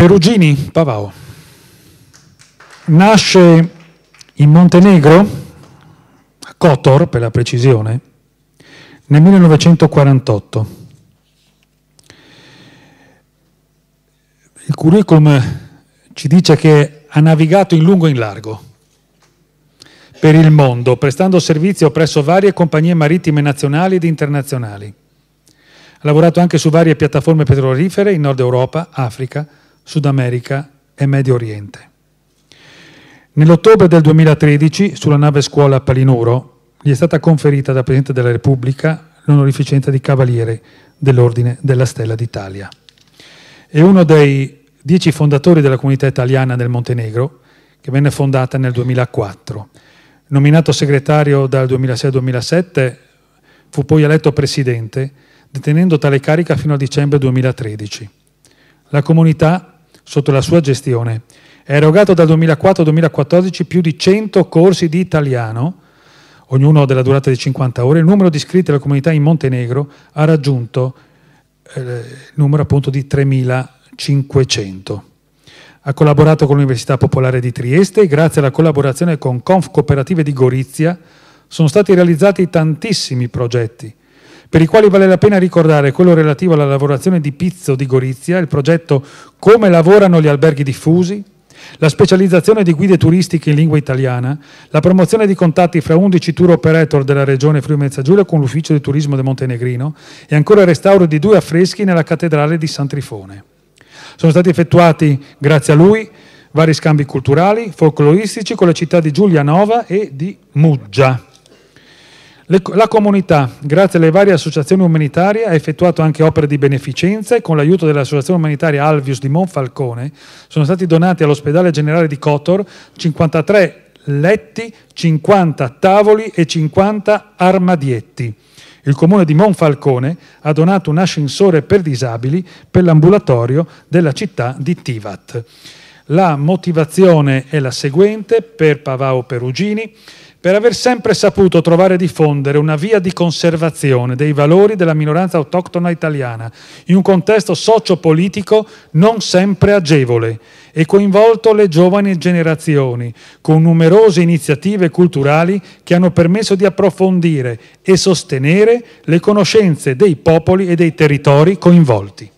Perugini Pavao. Nasce in Montenegro, a Kotor per la precisione, nel 1948. Il curriculum ci dice che ha navigato in lungo e in largo per il mondo, prestando servizio presso varie compagnie marittime nazionali ed internazionali. Ha lavorato anche su varie piattaforme petrolifere in Nord Europa, Africa, Sud America e Medio Oriente. Nell'ottobre del 2013, sulla nave scuola Palinuro, gli è stata conferita dal Presidente della Repubblica l'onorificenza di Cavaliere dell'Ordine della Stella d'Italia. È uno dei dieci fondatori della comunità italiana del Montenegro, che venne fondata nel 2004. Nominato segretario dal 2006-2007, al fu poi eletto presidente, detenendo tale carica fino a dicembre 2013. La comunità sotto la sua gestione. È erogato dal 2004 al 2014 più di 100 corsi di italiano, ognuno della durata di 50 ore. Il numero di iscritti alla comunità in Montenegro ha raggiunto eh, il numero appunto di 3500. Ha collaborato con l'Università Popolare di Trieste e grazie alla collaborazione con Conf Cooperative di Gorizia sono stati realizzati tantissimi progetti per i quali vale la pena ricordare quello relativo alla lavorazione di pizzo di Gorizia, il progetto Come lavorano gli alberghi diffusi, la specializzazione di guide turistiche in lingua italiana, la promozione di contatti fra 11 tour operator della regione Friuli Venezia Giulia con l'ufficio di turismo del Montenegrino e ancora il restauro di due affreschi nella cattedrale di San Trifone. Sono stati effettuati, grazie a lui, vari scambi culturali, folcloristici con le città di Giulianova e di Muggia. La comunità, grazie alle varie associazioni umanitarie, ha effettuato anche opere di beneficenza e con l'aiuto dell'associazione umanitaria Alvius di Monfalcone sono stati donati all'ospedale generale di Cotor 53 letti, 50 tavoli e 50 armadietti. Il comune di Monfalcone ha donato un ascensore per disabili per l'ambulatorio della città di Tivat. La motivazione è la seguente per Pavao Perugini, per aver sempre saputo trovare e diffondere una via di conservazione dei valori della minoranza autoctona italiana in un contesto socio-politico non sempre agevole e coinvolto le giovani generazioni con numerose iniziative culturali che hanno permesso di approfondire e sostenere le conoscenze dei popoli e dei territori coinvolti.